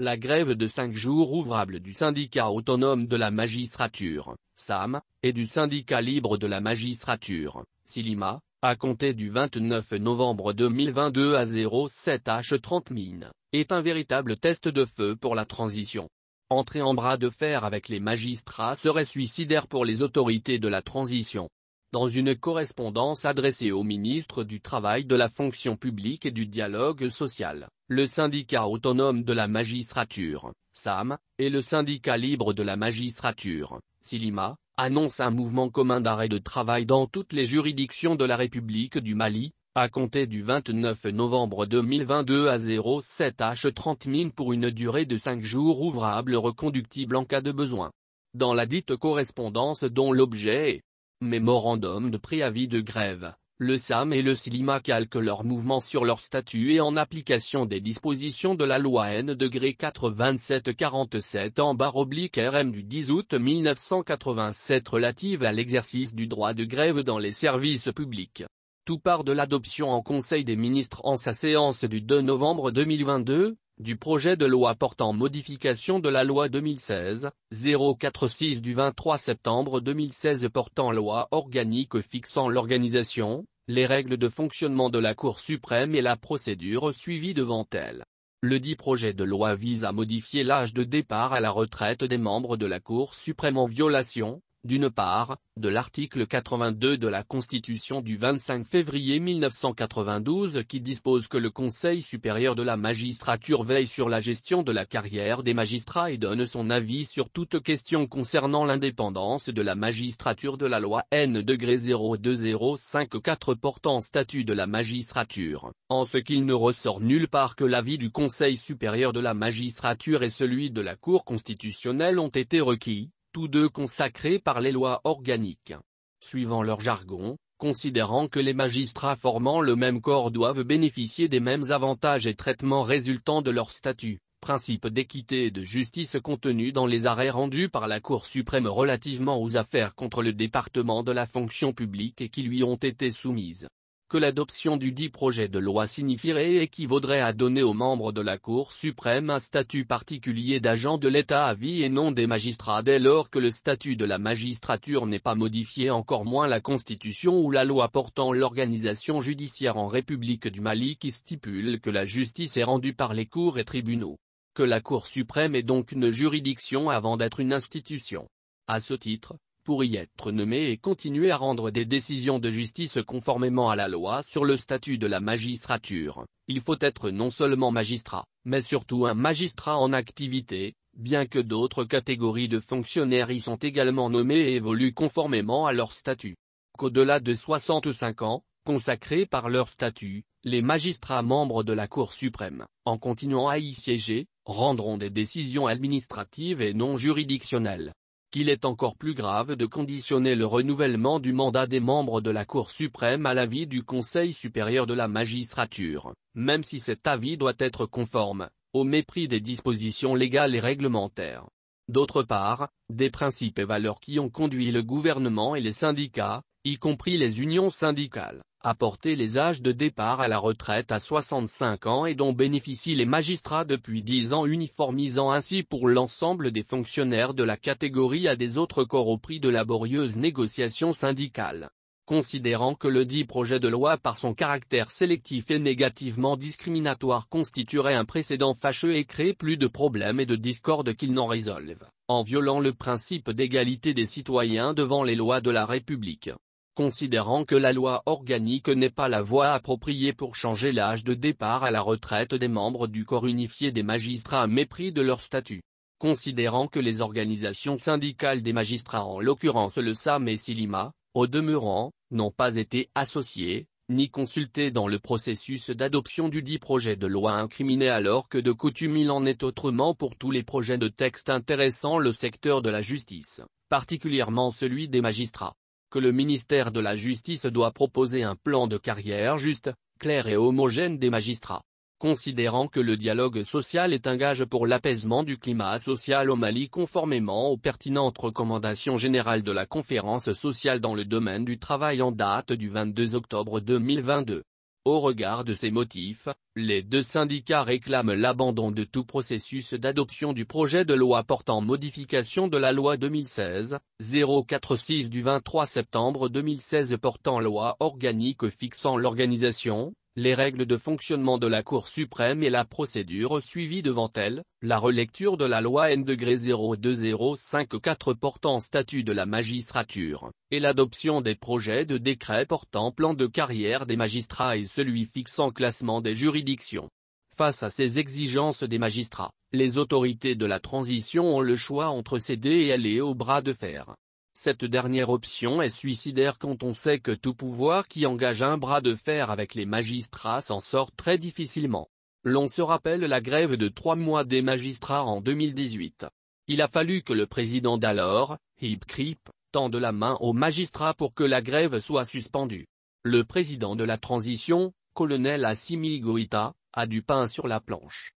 La grève de cinq jours ouvrables du syndicat autonome de la magistrature, SAM, et du syndicat libre de la magistrature, SILIMA, à compter du 29 novembre 2022 à 07H30 mine, est un véritable test de feu pour la transition. Entrer en bras de fer avec les magistrats serait suicidaire pour les autorités de la transition dans une correspondance adressée au ministre du Travail de la fonction publique et du dialogue social, le syndicat autonome de la magistrature, SAM, et le syndicat libre de la magistrature, SILIMA, annoncent un mouvement commun d'arrêt de travail dans toutes les juridictions de la République du Mali, à compter du 29 novembre 2022 à 07h30 min pour une durée de 5 jours ouvrables reconductibles en cas de besoin. Dans la dite correspondance dont l'objet est Mémorandum de préavis de grève. Le SAM et le CILIMA calquent leurs mouvement sur leur statut et en application des dispositions de la loi N degré 8747 en barre oblique RM du 10 août 1987 relative à l'exercice du droit de grève dans les services publics. Tout part de l'adoption en Conseil des ministres en sa séance du 2 novembre 2022, du projet de loi portant modification de la loi 2016-046 du 23 septembre 2016 portant loi organique fixant l'organisation, les règles de fonctionnement de la Cour suprême et la procédure suivie devant elle. Le dit projet de loi vise à modifier l'âge de départ à la retraite des membres de la Cour suprême en violation, d'une part, de l'article 82 de la Constitution du 25 février 1992 qui dispose que le Conseil supérieur de la magistrature veille sur la gestion de la carrière des magistrats et donne son avis sur toute question concernant l'indépendance de la magistrature de la loi N-02054 portant statut de la magistrature, en ce qu'il ne ressort nulle part que l'avis du Conseil supérieur de la magistrature et celui de la Cour constitutionnelle ont été requis, tous deux consacrés par les lois organiques. Suivant leur jargon, considérant que les magistrats formant le même corps doivent bénéficier des mêmes avantages et traitements résultant de leur statut, principe d'équité et de justice contenu dans les arrêts rendus par la Cour suprême relativement aux affaires contre le département de la fonction publique et qui lui ont été soumises l'adoption du dit projet de loi signifierait et équivaudrait à donner aux membres de la Cour suprême un statut particulier d'agent de l'État à vie et non des magistrats dès lors que le statut de la magistrature n'est pas modifié encore moins la Constitution ou la loi portant l'organisation judiciaire en République du Mali qui stipule que la justice est rendue par les cours et tribunaux que la Cour suprême est donc une juridiction avant d'être une institution. À ce titre, pour y être nommé et continuer à rendre des décisions de justice conformément à la loi sur le statut de la magistrature, il faut être non seulement magistrat, mais surtout un magistrat en activité, bien que d'autres catégories de fonctionnaires y sont également nommés et évoluent conformément à leur statut. Qu'au-delà de 65 ans, consacrés par leur statut, les magistrats membres de la Cour suprême, en continuant à y siéger, rendront des décisions administratives et non juridictionnelles qu'il est encore plus grave de conditionner le renouvellement du mandat des membres de la Cour suprême à l'avis du Conseil supérieur de la magistrature, même si cet avis doit être conforme, au mépris des dispositions légales et réglementaires. D'autre part, des principes et valeurs qui ont conduit le gouvernement et les syndicats, y compris les unions syndicales, apporter les âges de départ à la retraite à 65 ans et dont bénéficient les magistrats depuis 10 ans uniformisant ainsi pour l'ensemble des fonctionnaires de la catégorie à des autres corps au prix de laborieuses négociations syndicales considérant que le dit projet de loi par son caractère sélectif et négativement discriminatoire constituerait un précédent fâcheux et crée plus de problèmes et de discordes qu'il n'en résolve, en violant le principe d'égalité des citoyens devant les lois de la République considérant que la loi organique n'est pas la voie appropriée pour changer l'âge de départ à la retraite des membres du corps unifié des magistrats à mépris de leur statut. Considérant que les organisations syndicales des magistrats en l'occurrence le SAM et SILIMA, au demeurant, n'ont pas été associées, ni consultées dans le processus d'adoption du dit projet de loi incriminé alors que de coutume il en est autrement pour tous les projets de texte intéressant le secteur de la justice, particulièrement celui des magistrats que le ministère de la Justice doit proposer un plan de carrière juste, clair et homogène des magistrats. Considérant que le dialogue social est un gage pour l'apaisement du climat social au Mali conformément aux pertinentes recommandations générales de la conférence sociale dans le domaine du travail en date du 22 octobre 2022. Au regard de ces motifs, les deux syndicats réclament l'abandon de tout processus d'adoption du projet de loi portant modification de la loi 2016-046 du 23 septembre 2016 portant loi organique fixant l'organisation, les règles de fonctionnement de la Cour suprême et la procédure suivie devant elle, la relecture de la loi n portant statut de la magistrature, et l'adoption des projets de décret portant plan de carrière des magistrats et celui fixant classement des juridictions. Face à ces exigences des magistrats, les autorités de la transition ont le choix entre céder et aller au bras de fer. Cette dernière option est suicidaire quand on sait que tout pouvoir qui engage un bras de fer avec les magistrats s'en sort très difficilement. L'on se rappelle la grève de trois mois des magistrats en 2018. Il a fallu que le président d'alors, Hip Creep, tende la main aux magistrats pour que la grève soit suspendue. Le président de la transition, colonel Assimi Goïta, a du pain sur la planche.